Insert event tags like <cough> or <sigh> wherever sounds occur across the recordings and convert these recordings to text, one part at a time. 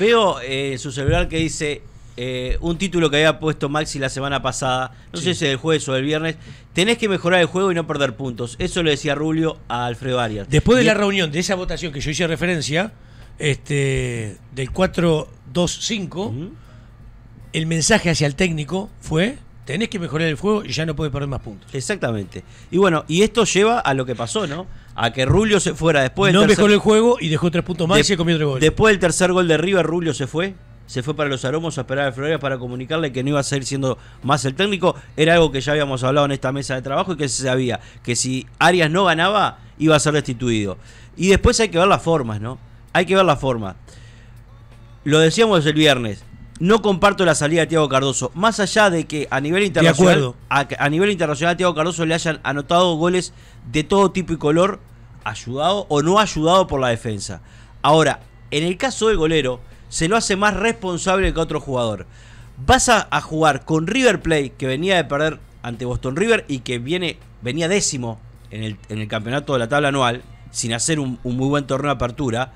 Veo eh, su celular que dice eh, un título que había puesto Maxi la semana pasada, no sé si es el jueves o del viernes, tenés que mejorar el juego y no perder puntos. Eso le decía Rubio a Alfredo Arias. Después de la reunión de esa votación que yo hice referencia, este, del 4-2-5, el mensaje hacia el técnico fue tenés que mejorar el juego y ya no puedes perder más puntos. Exactamente. Y bueno, y esto lleva a lo que pasó, ¿no? A que Rulio se fuera después. No mejoró el juego y dejó tres puntos más y se comió otro gol. Después del tercer gol de River, Rulio se fue. Se fue para los aromos a esperar a Flores para comunicarle que no iba a seguir siendo más el técnico. Era algo que ya habíamos hablado en esta mesa de trabajo y que se sabía que si Arias no ganaba, iba a ser destituido. Y después hay que ver las formas, ¿no? Hay que ver las formas. Lo decíamos el viernes no comparto la salida de Tiago Cardoso. Más allá de que a nivel internacional, a, internacional Tiago Cardoso le hayan anotado goles de todo tipo y color, ayudado o no ayudado por la defensa. Ahora, en el caso del golero, se lo hace más responsable que otro jugador. Vas a, jugar con River Plate, que venía de perder ante Boston River y que viene, venía décimo en el, en el campeonato de la tabla anual, sin hacer un muy buen torneo de apertura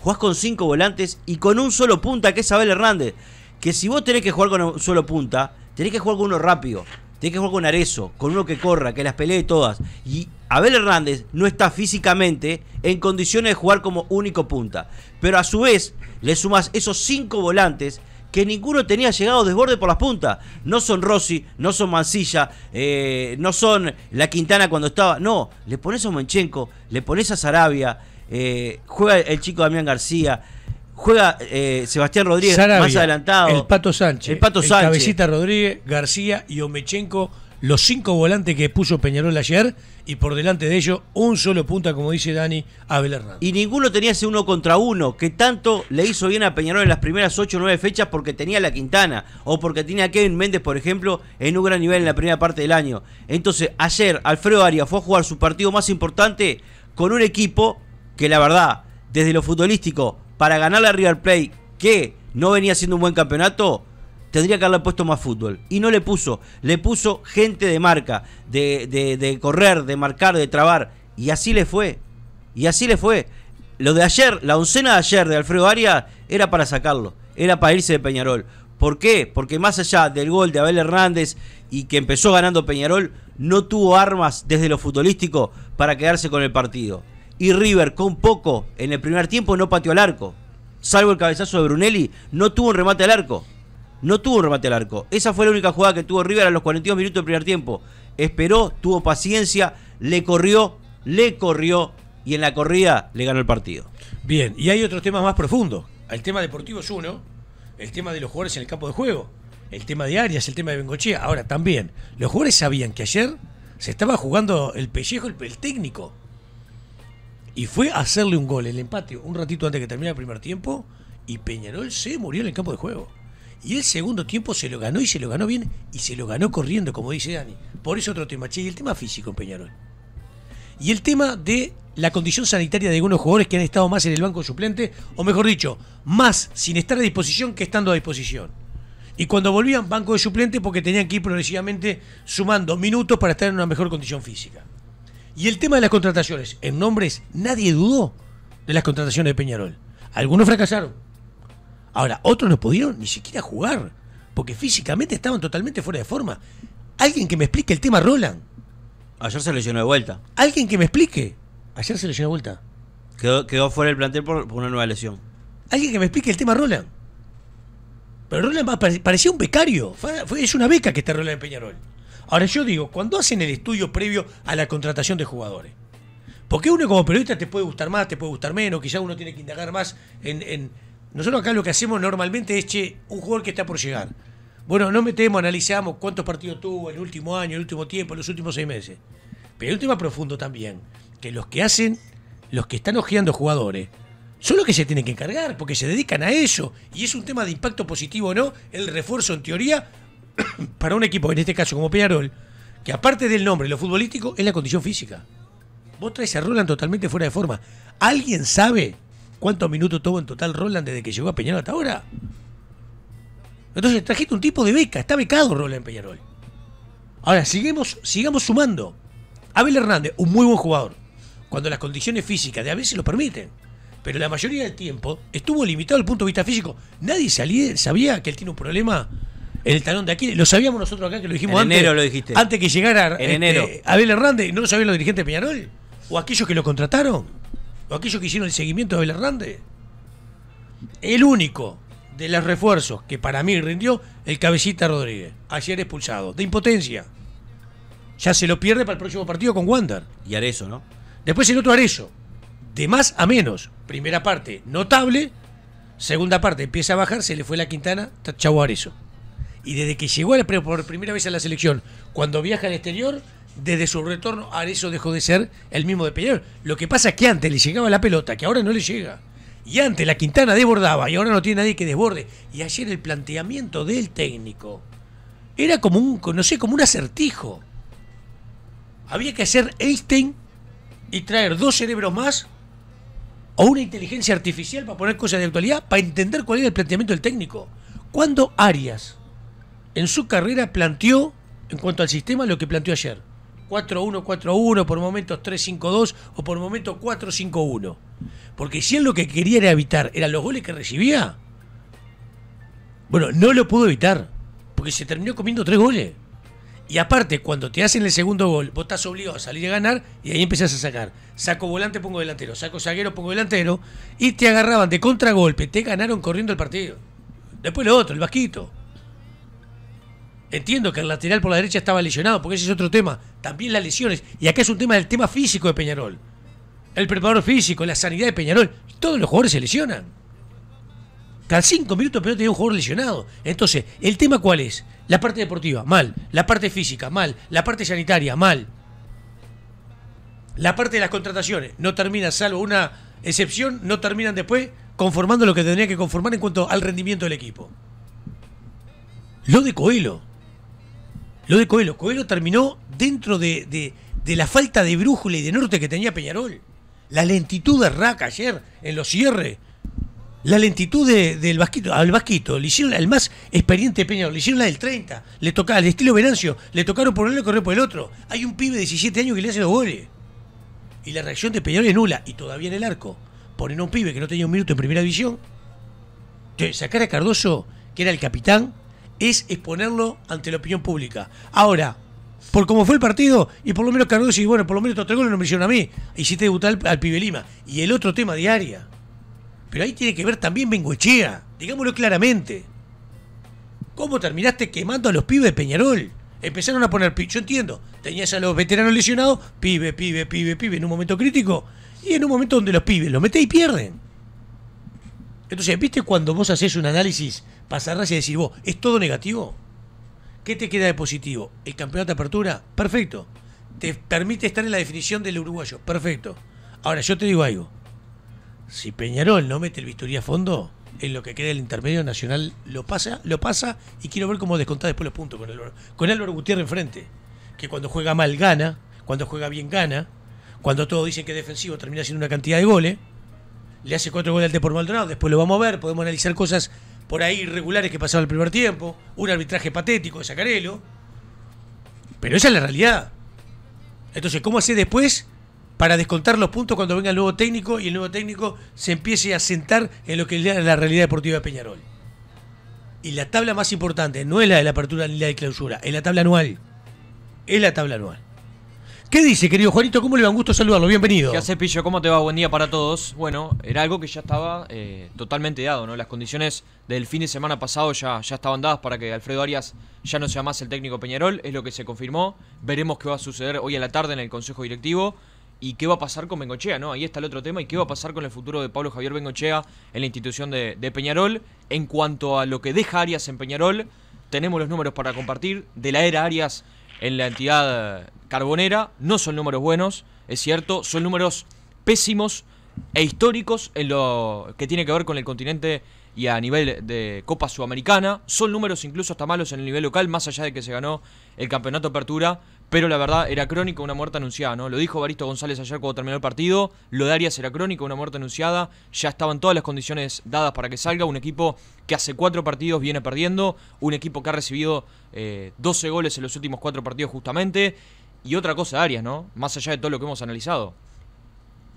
Juegas con cinco volantes y con un solo punta, que es Abel Hernández. Que si vos tenés que jugar con un solo punta, tenés que jugar con uno rápido. Tenés que jugar con Arezo, con uno que corra, que las pelee todas. Y Abel Hernández no está físicamente en condiciones de jugar como único punta. Pero a su vez, le sumas esos cinco volantes que ninguno tenía llegado desborde por las puntas. No son Rossi, no son Mancilla, eh, no son La Quintana cuando estaba. No, le pones a Monchenko, le pones a Sarabia, eh, juega el chico Damián García, juega eh, Sebastián Rodríguez más adelantado. El Pato Sánchez. El Pato Sánchez. Rodríguez, García y Omechenko, los cinco volantes que puso Peñarol ayer y por delante de ellos un solo punta, como dice Dani, Abel Hernández. Y ninguno tenía ese uno contra uno que tanto le hizo bien a Peñarol en las primeras ocho o nueve fechas porque tenía la Quintana o porque tenía a Kevin Méndez, por ejemplo, en un gran nivel en la primera parte del año. Entonces, ayer Alfredo Arias fue a jugar su partido más importante con un equipo que la verdad, desde lo futbolístico, para ganar la River Play que no venía siendo un buen campeonato, tendría que haberle puesto más fútbol. Y no le puso. Le puso gente de marca, de, de, de, correr, de marcar, de trabar. Y así le fue. Y así le fue. Lo de ayer, la oncena de ayer de Alfredo Arias, era para sacarlo. Era para irse de Peñarol. ¿Por qué? Porque más allá del gol de Abel Hernández y que empezó ganando Peñarol, no tuvo armas desde lo futbolístico para quedarse con el partido y River con poco en el primer tiempo no pateó al arco. Salvo el cabezazo de Brunelli, no tuvo un remate al arco. No tuvo un remate al arco. Esa fue la única jugada que tuvo River a los 42 minutos del primer tiempo. Esperó, tuvo paciencia, le corrió, le corrió y en la corrida le ganó el partido. Bien, y hay otros temas más profundos. El tema deportivo es uno, el tema de los jugadores en el campo de juego, el tema de Arias, el tema de Bengochea. Ahora también, los jugadores sabían que ayer se estaba jugando el pellejo, el, el técnico. Y fue a hacerle un gol, el empate, un ratito antes de que terminara el primer tiempo. Y Peñarol se murió en el campo de juego. Y el segundo tiempo se lo ganó y se lo ganó bien y se lo ganó corriendo, como dice Dani. Por eso otro tema, che, y el tema físico en Peñarol. Y el tema de la condición sanitaria de algunos jugadores que han estado más en el banco suplente, o mejor dicho, más sin estar a disposición que estando a disposición. Y cuando volvían, banco de suplente porque tenían que ir progresivamente sumando minutos para estar en una mejor condición física. Y el tema de las contrataciones. En nombres, nadie dudó de las contrataciones de Peñarol. Algunos fracasaron. Ahora, otros no pudieron ni siquiera jugar. Porque físicamente estaban totalmente fuera de forma. Alguien que me explique el tema Roland. Ayer se lesionó de vuelta. Alguien que me explique. Ayer se lesionó de vuelta. Quedó, fuera del plantel por, una nueva lesión. Alguien que me explique el tema Roland. Pero Roland parecía un becario. es una beca que está Roland en Peñarol. Ahora yo digo, cuando hacen el estudio previo a la contratación de jugadores, porque uno como periodista te puede gustar más, te puede gustar menos, quizás uno tiene que indagar más en, Nosotros acá lo que hacemos normalmente es, che, un jugador que está por llegar. Bueno, no metemos, analizamos cuántos partidos tuvo en el último año, en el último tiempo, en los últimos seis meses. Pero el un tema profundo también, que los que hacen, los que están ojeando jugadores, son los que se tienen que encargar, porque se dedican a eso. Y es un tema de impacto positivo o no, el refuerzo en teoría <coughs> para un equipo, en este caso como Peñarol, que aparte del nombre, lo futbolístico, es la condición física. Vos traes a Roland totalmente fuera de forma. ¿Alguien sabe cuántos minutos tuvo en total Roland desde que llegó a Peñarol hasta ahora? Entonces trajiste un tipo de beca, está becado Roland Peñarol. Ahora, sigamos, sumando. Abel Hernández, un muy buen jugador, cuando las condiciones físicas de Abel se lo permiten. Pero la mayoría del tiempo estuvo limitado el punto de vista físico. Nadie sabía que él tiene un problema el talón de aquí, Lo sabíamos nosotros acá que lo dijimos en antes. enero lo dijiste. Antes que llegara este, Abel Hernández, ¿no lo sabían los dirigentes de Peñarol? ¿O aquellos que lo contrataron? ¿O aquellos que hicieron el seguimiento de Abel Hernández? El único de los refuerzos que para mí rindió, el cabecita Rodríguez. Ayer expulsado, de impotencia. Ya se lo pierde para el próximo partido con Wander. Y eso, ¿no? Después el otro Arezo. De más a menos. Primera parte notable. Segunda parte empieza a bajar, se le fue la Quintana, chau eso. Y desde que llegó por primera vez a la selección, cuando viaja al exterior, desde su retorno eso dejó de ser el mismo de Peñarol. Lo que pasa es que antes le llegaba la pelota, que ahora no le llega. Y antes la Quintana desbordaba y ahora no tiene nadie que desborde. Y ayer el planteamiento del técnico era como un, no sé, como un acertijo. Había que hacer Einstein y traer dos cerebros más o una inteligencia artificial para poner cosas de actualidad para entender cuál era el planteamiento del técnico. ¿Cuándo Arias en su carrera planteó, en cuanto al sistema, lo que planteó ayer. 4-1-4-1, por momentos 3-5-2 o por momentos 4-5-1. Porque si él lo que quería era evitar, eran los goles que recibía, bueno, no lo pudo evitar, porque se terminó comiendo tres goles. Y aparte, cuando te hacen el segundo gol, vos estás obligado a salir a ganar y ahí empezás a sacar. Saco volante, pongo delantero. Saco zaguero, pongo delantero. Y te agarraban de contragolpe. Te ganaron corriendo el partido. Después lo otro, el vasquito. Entiendo que el lateral por la derecha estaba lesionado, porque ese es otro tema. También las lesiones. Y acá es un tema del tema físico de Peñarol. El preparador físico, la sanidad de Peñarol. Todos los jugadores se lesionan. Cada cinco minutos Peñarol tenía un jugador lesionado. Entonces, ¿el tema cuál es? La parte deportiva, mal. La parte física, mal. La parte sanitaria, mal. La parte de las contrataciones, no termina, salvo una excepción, no terminan después conformando lo que tendría que conformar en cuanto al rendimiento del equipo. Lo de Coelho lo de Coelho. Coelho terminó dentro de, la falta de brújula y de norte que tenía Peñarol. La lentitud de Raca ayer en los cierres. La lentitud del Vasquito, al Vasquito, le hicieron el más experiente Peñarol, le hicieron la del 30, le tocaba, al estilo Venancio, le tocaron por uno lado y por el otro. Hay un pibe de 17 años que le hace los goles. Y la reacción de Peñarol es nula, y todavía en el arco. Ponen a un pibe que no tenía un minuto en primera división. Sacar a Cardoso, que era el capitán, es exponerlo ante la opinión pública. Ahora, por cómo fue el partido, y por lo menos Cardoso y bueno, por lo menos estos no me hicieron a mí, hiciste debutar al, Pibe Lima. Y el otro tema diaria. Pero ahí tiene que ver también Bengoechea, digámoslo claramente. ¿Cómo terminaste quemando a los pibes de Peñarol? Empezaron a poner, yo entiendo, tenías a los veteranos lesionados, pibe, pibe, pibe, pibe, en un momento crítico, y en un momento donde los pibes los metés y pierden. Entonces, ¿viste cuando vos haces un análisis pasarás y decís vos, ¿es todo negativo? ¿Qué te queda de positivo? ¿El campeonato de apertura? Perfecto. Te permite estar en la definición del uruguayo. Perfecto. Ahora, yo te digo algo. Si Peñarol no mete el bisturí a fondo, en lo que queda el intermedio nacional lo pasa, lo pasa y quiero ver cómo descontar después los puntos con Álvaro, con Gutiérrez enfrente, que cuando juega mal gana, cuando juega bien gana, cuando todos dicen que es defensivo termina siendo una cantidad de goles le hace cuatro goles al Depor Maldonado, después lo vamos a ver, podemos analizar cosas por ahí irregulares que pasaron el primer tiempo, un arbitraje patético de Sacarelo, pero esa es la realidad. Entonces, ¿cómo hace después para descontar los puntos cuando venga el nuevo técnico y el nuevo técnico se empiece a sentar en lo que es la realidad deportiva de Peñarol? Y la tabla más importante no es la de la apertura ni la de clausura, es la tabla anual. Es la tabla anual. ¿Qué dice, querido Juanito? ¿Cómo le va? Un gusto saludarlo. Bienvenido. ¿Qué hace, Pillo? ¿Cómo te va? Buen día para todos. Bueno, era algo que ya estaba eh, totalmente dado, ¿no? Las condiciones del fin de semana pasado ya, ya estaban dadas para que Alfredo Arias ya no sea más el técnico Peñarol. Es lo que se confirmó. Veremos qué va a suceder hoy a la tarde en el Consejo Directivo. Y qué va a pasar con Bengochea, ¿no? Ahí está el otro tema. ¿Y qué va a pasar con el futuro de Pablo Javier Bengochea en la institución de, de Peñarol? En cuanto a lo que deja Arias en Peñarol, tenemos los números para compartir. De la era Arias en la entidad carbonera. No son números buenos, es cierto, son números pésimos e históricos en lo que tiene que ver con el continente y a nivel de Copa Sudamericana. Son números incluso hasta malos en el nivel local, más allá de que se ganó el Campeonato Apertura pero la verdad era crónica una muerte anunciada, ¿no? Lo dijo Baristo González ayer cuando terminó el partido, lo de Arias era crónica una muerte anunciada, ya estaban todas las condiciones dadas para que salga, un equipo que hace cuatro partidos viene perdiendo, un equipo que ha recibido 12 eh, goles en los últimos cuatro partidos justamente, y otra cosa Arias, ¿no? Más allá de todo lo que hemos analizado.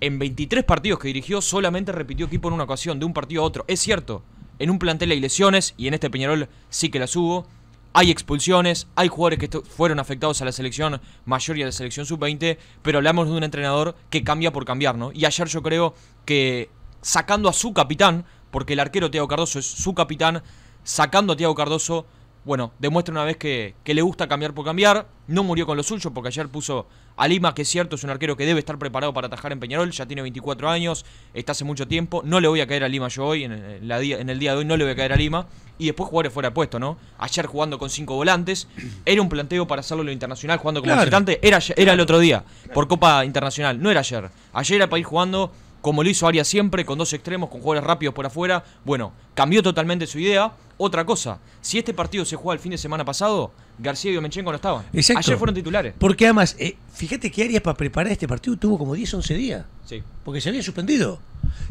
En 23 partidos que dirigió solamente repitió equipo en una ocasión, de un partido a otro. Es cierto, en un plantel hay lesiones, y en este Peñarol sí que las hubo, hay expulsiones, hay jugadores que fueron afectados a la selección mayoría de la selección sub-20, pero hablamos de un entrenador que cambia por cambiar, ¿no? Y ayer yo creo que sacando a su capitán, porque el arquero Teo Cardoso es su capitán, sacando a Tiago Cardoso bueno, demuestra una vez que, que, le gusta cambiar por cambiar. No murió con los suyo, porque ayer puso a Lima, que es cierto, es un arquero que debe estar preparado para atajar en Peñarol. Ya tiene 24 años, está hace mucho tiempo. No le voy a caer a Lima yo hoy, en, en el día de hoy no le voy a caer a Lima. Y después jugadores fuera de puesto, ¿no? Ayer jugando con cinco volantes. Era un planteo para hacerlo en lo internacional, jugando como visitante. Era, era el otro día, por Copa Internacional. No era ayer. Ayer era para ir jugando como lo hizo Arias siempre, con dos extremos, con jugadores rápidos por afuera. Bueno, cambió totalmente su idea. Otra cosa, si este partido se juega el fin de semana pasado, García y Omenchenko no estaban. Exacto. Ayer fueron titulares. Porque además, eh, fíjate que Arias para preparar este partido tuvo como 10, 11 días. Sí. Porque se había suspendido.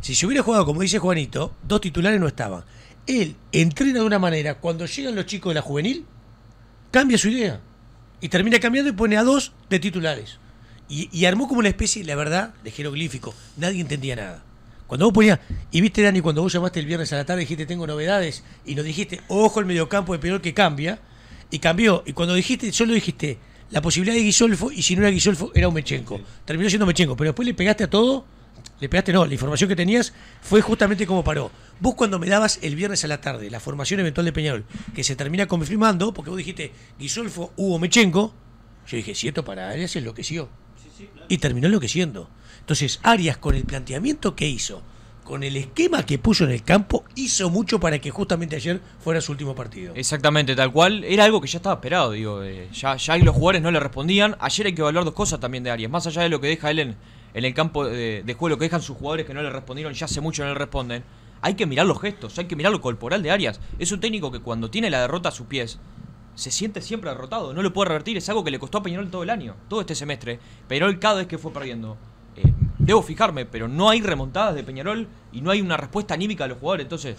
Si se hubiera jugado, como dice Juanito, dos titulares no estaban. Él entrena de una manera, cuando llegan los chicos de la juvenil, cambia su idea. Y termina cambiando y pone a dos de titulares. Y, armó como una especie, la verdad, de jeroglífico. Nadie entendía nada. Cuando vos ponías, y viste, Dani, cuando vos llamaste el viernes a la tarde, dijiste, tengo novedades, y nos dijiste, ojo el mediocampo de peor que cambia, y cambió. Y cuando dijiste, solo dijiste, la posibilidad de Guisolfo, y si no era Guisolfo, era un Mechenko. Terminó siendo mechenco, pero después le pegaste a todo, le pegaste, no, la información que tenías fue justamente como paró. Vos cuando me dabas el viernes a la tarde, la formación eventual de Peñarol, que se termina confirmando, porque vos dijiste, Guisolfo hubo mechenco yo dije, ¿cierto? esto para Arias enloqueció y terminó enloqueciendo. Entonces, Arias, con el planteamiento que hizo, con el esquema que puso en el campo, hizo mucho para que justamente ayer fuera su último partido. Exactamente, tal cual. Era algo que ya estaba esperado, digo. Eh, ya, ya los jugadores no le respondían. Ayer hay que evaluar dos cosas también de Arias. Más allá de lo que deja él en, el campo de, de, juego, lo que dejan sus jugadores que no le respondieron, ya hace mucho no le responden. Hay que mirar los gestos, hay que mirar lo corporal de Arias. Es un técnico que cuando tiene la derrota a sus pies, se siente siempre derrotado, no lo puede revertir, es algo que le costó a Peñarol todo el año, todo este semestre. Peñarol cada vez que fue perdiendo. Eh, debo fijarme, pero no hay remontadas de Peñarol y no hay una respuesta anímica de los jugadores. Entonces,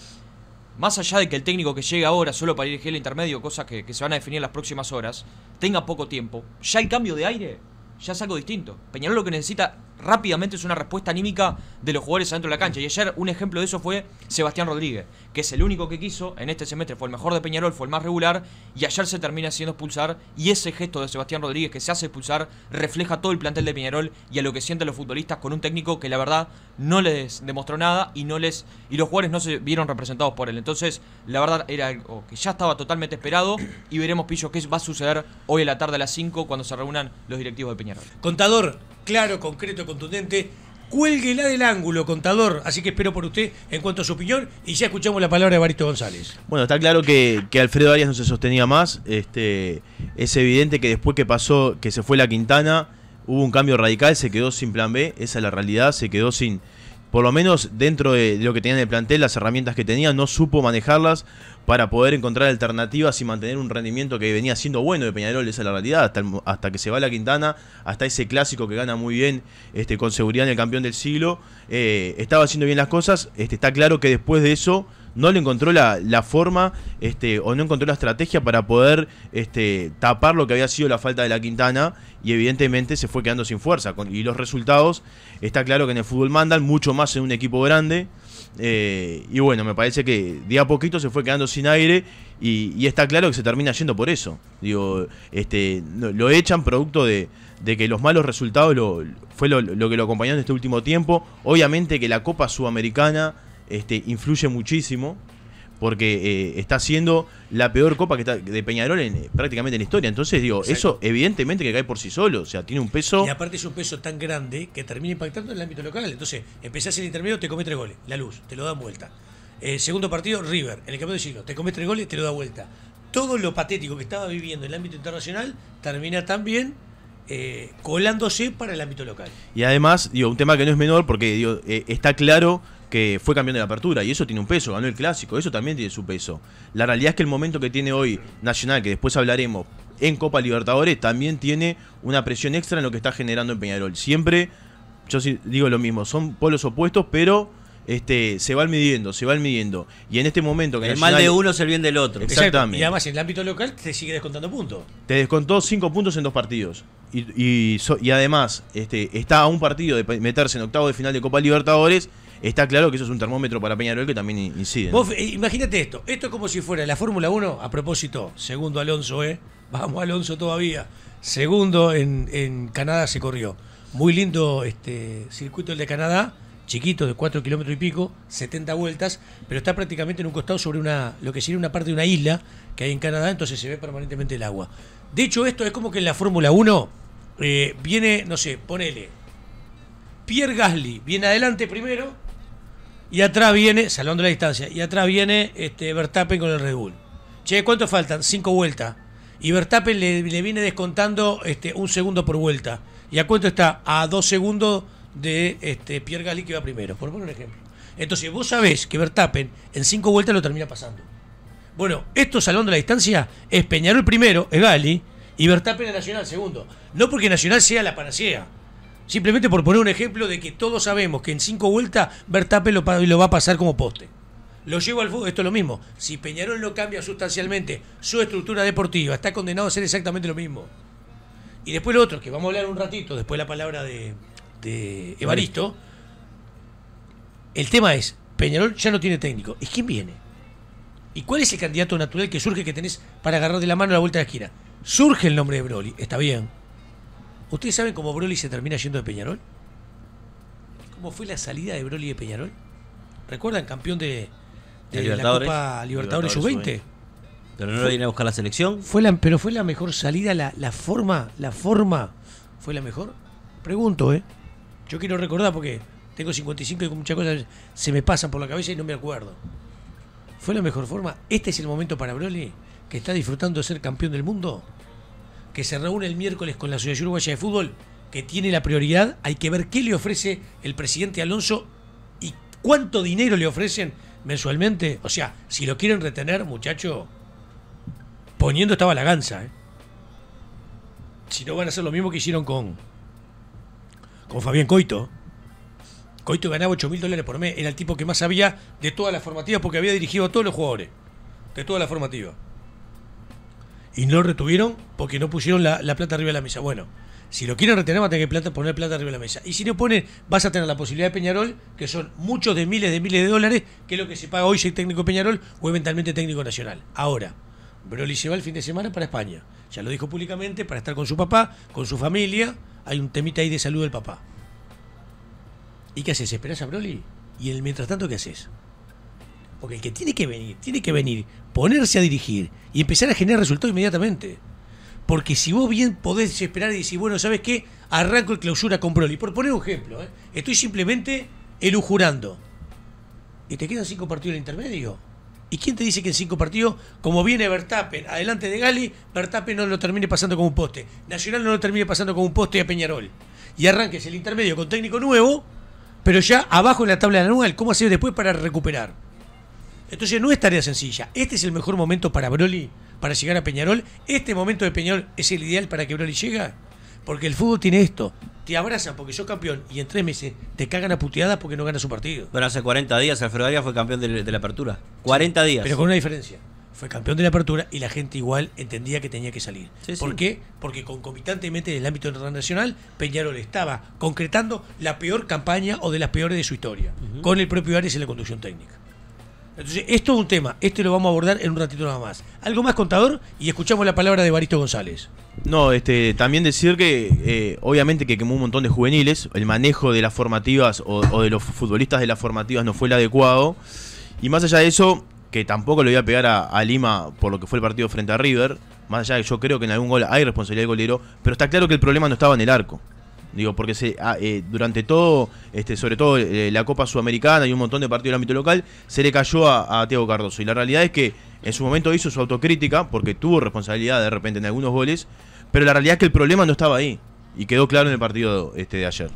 más allá de que el técnico que llegue ahora solo para dirigir el intermedio, cosas que, se van a definir en las próximas horas, tenga poco tiempo, ya hay cambio de aire ya es algo distinto. Peñarol lo que necesita rápidamente es una respuesta anímica de los jugadores adentro de la cancha. Y ayer un ejemplo de eso fue Sebastián Rodríguez que es el único que quiso, en este semestre fue el mejor de Peñarol, fue el más regular, y ayer se termina haciendo expulsar, y ese gesto de Sebastián Rodríguez que se hace expulsar refleja todo el plantel de Peñarol y a lo que sienten los futbolistas con un técnico que la verdad no les demostró nada y no les y los jugadores no se vieron representados por él. Entonces, la verdad era algo que ya estaba totalmente esperado y veremos, Pillo, qué va a suceder hoy a la tarde a las 5 cuando se reúnan los directivos de Peñarol. Contador, claro, concreto, contundente cuélguela del ángulo, contador. Así que espero por usted en cuanto a su opinión y ya escuchamos la palabra de Barito González. Bueno, está claro que, Alfredo Arias no se sostenía más. Este, es evidente que después que pasó, que se fue la Quintana, hubo un cambio radical, se quedó sin plan B, esa es la realidad, se quedó sin, por lo menos dentro de, lo que tenían en el plantel, las herramientas que tenía, no supo manejarlas para poder encontrar alternativas y mantener un rendimiento que venía siendo bueno de Peñarol, esa es la realidad, hasta, que se va la Quintana, hasta ese clásico que gana muy bien este, con seguridad en el campeón del siglo, eh, estaba haciendo bien las cosas, este, está claro que después de eso no le encontró la, forma este, o no encontró la estrategia para poder este, tapar lo que había sido la falta de la Quintana y evidentemente se fue quedando sin fuerza. y los resultados, está claro que en el fútbol mandan mucho más en un equipo grande. Eh, y bueno, me parece que de a poquito se fue quedando sin aire y, está claro que se termina yendo por eso. Digo, este, lo echan producto de, que los malos resultados lo, fue lo, lo que lo acompañó en este último tiempo. Obviamente que la Copa Sudamericana este, influye muchísimo porque eh, está siendo la peor copa que de Peñarol en, eh, prácticamente en la historia. Entonces, digo, eso evidentemente que cae por sí solo, o sea, tiene un peso... Y aparte es un peso tan grande que termina impactando en el ámbito local. Entonces, empezás el intermedio, te come tres goles, la luz, te lo dan vuelta. segundo partido, River, en el campeonato de siglo, te comés tres goles, te lo da vuelta. Todo lo patético que estaba viviendo en el ámbito internacional termina también eh, colándose para el ámbito local. Y además, digo, un tema que no es menor porque digo, está claro que fue campeón de la apertura y eso tiene un peso, ganó el clásico, eso también tiene su peso. La realidad es que el momento que tiene hoy Nacional, que después hablaremos, en Copa Libertadores, también tiene una presión extra en lo que está generando en Peñarol. Siempre, yo digo lo mismo, son polos opuestos, pero este, se van midiendo, se van midiendo. Y en este momento que El mal de uno es el bien del otro. Exactamente. Y además en el ámbito local te sigue descontando puntos. Te descontó cinco puntos en dos partidos. Y, además este, está a un partido de meterse en octavo de final de Copa Libertadores está claro que eso es un termómetro para Peñarol que también incide. Eh, imagínate esto, esto es como si fuera la Fórmula 1, a propósito, segundo Alonso, ¿eh? Vamos Alonso todavía. Segundo en, Canadá se corrió. Muy lindo este circuito el de Canadá, chiquito, de 4 kilómetros y pico, 70 vueltas, pero está prácticamente en un costado sobre una, lo que sería una parte de una isla que hay en Canadá, entonces se ve permanentemente el agua. De hecho, esto es como que en la Fórmula 1 eh, viene, no sé, ponele, Pierre Gasly viene adelante primero, y atrás viene, salón de la distancia, y atrás viene este, Verstappen con el Red Bull. Che, ¿cuánto faltan? Cinco vueltas. Y Verstappen le, viene descontando este, un segundo por vuelta. ¿Y a cuánto está? A dos segundos de este, Pierre Gasly que va primero, por poner un ejemplo. Entonces, vos sabés que Verstappen en cinco vueltas lo termina pasando. Bueno, esto salón de la distancia es Peñarol primero, es Gali, y Verstappen en Nacional segundo. No porque Nacional sea la panacea Simplemente por poner un ejemplo de que todos sabemos que en cinco vueltas Bertape lo, lo va a pasar como poste. Lo llevo al fútbol, esto es lo mismo. Si Peñarol no cambia sustancialmente su estructura deportiva, está condenado a ser exactamente lo mismo. Y después lo otro, que vamos a hablar un ratito, después la palabra de, de Evaristo. El tema es, Peñarol ya no tiene técnico. ¿Y quién viene? ¿Y cuál es el candidato natural que surge que tenés para agarrar de la mano la vuelta de la esquina? Surge el nombre de Broly, está bien ¿Ustedes saben cómo Broly se termina yendo de Peñarol? ¿Cómo fue la salida de Broly de Peñarol? ¿Recuerdan? Campeón de, Libertadores, la Copa Libertadores, Libertadores U20. Pero no lo viene a buscar la selección. Fue pero fue la mejor salida, la, la forma, la forma fue la mejor. Pregunto, ¿eh? Yo quiero recordar porque tengo 55 y muchas cosas se me pasan por la cabeza y no me acuerdo. ¿Fue la mejor forma? ¿Este es el momento para Broly, que está disfrutando de ser campeón del mundo? que se reúne el miércoles con la Asociación Uruguaya de Fútbol, que tiene la prioridad, hay que ver qué le ofrece el presidente Alonso y cuánto dinero le ofrecen mensualmente. O sea, si lo quieren retener, muchacho, poniendo esta balaganza. ¿eh? Si no van a hacer lo mismo que hicieron con, con Fabián Coito. Coito ganaba 8 mil dólares por mes. Era el tipo que más sabía de toda la formativa porque había dirigido a todos los jugadores. De toda la formativa y no retuvieron porque no pusieron la, plata arriba de la mesa. Bueno, si lo quieren retener, van a tener que plata, poner plata arriba de la mesa. Y si no ponen, vas a tener la posibilidad de Peñarol, que son muchos de miles de miles de dólares, que es lo que se paga hoy si técnico Peñarol o eventualmente técnico nacional. Ahora, Broly se va el fin de semana para España. Ya lo dijo públicamente, para estar con su papá, con su familia. Hay un temita ahí de salud del papá. ¿Y qué haces? ¿Esperas a Broly? ¿Y el, mientras tanto qué haces? Porque el que tiene que venir, tiene que venir, ponerse a dirigir y empezar a generar resultados inmediatamente. Porque si vos bien podés esperar y decir, bueno, ¿sabes qué? Arranco el clausura con Broly. Por poner un ejemplo, ¿eh? estoy simplemente elujurando. Y te quedan cinco partidos en el intermedio. ¿Y quién te dice que en cinco partidos, como viene Bertapen, adelante de Gali, Bertapen no lo termine pasando como un poste? Nacional no lo termine pasando como un poste a Peñarol. Y arranques el intermedio con técnico nuevo, pero ya abajo en la tabla anual, ¿cómo hacer después para recuperar? Entonces no es tarea sencilla. Este es el mejor momento para Broly, para llegar a Peñarol. Este momento de Peñarol es el ideal para que Broly llega. Porque el fútbol tiene esto. Te abrazan porque sos campeón y en tres meses te cagan a puteadas porque no ganas un partido. Bueno, hace 40 días Alfredo Arias fue campeón de, la apertura. 40 días. Pero con una diferencia. Fue campeón de la apertura y la gente igual entendía que tenía que salir. ¿Por qué? Porque concomitantemente en el ámbito internacional Peñarol estaba concretando la peor campaña o de las peores de su historia. Con el propio Arias en la conducción técnica. Entonces, esto es un tema, este lo vamos a abordar en un ratito nada más. ¿Algo más, contador? Y escuchamos la palabra de Baristo González. No, este, también decir que eh, obviamente que quemó un montón de juveniles, el manejo de las formativas o, de los futbolistas de las formativas no fue el adecuado. Y más allá de eso, que tampoco le voy a pegar a, a Lima por lo que fue el partido frente a River, más allá de que yo creo que en algún gol hay responsabilidad del golero, pero está claro que el problema no estaba en el arco. Digo, porque se, ah, eh, durante todo, este, sobre todo eh, la Copa Sudamericana y un montón de partidos del ámbito local, se le cayó a, a Cardoso. Y la realidad es que en su momento hizo su autocrítica, porque tuvo responsabilidad de repente en algunos goles, pero la realidad es que el problema no estaba ahí. Y quedó claro en el partido este, de ayer.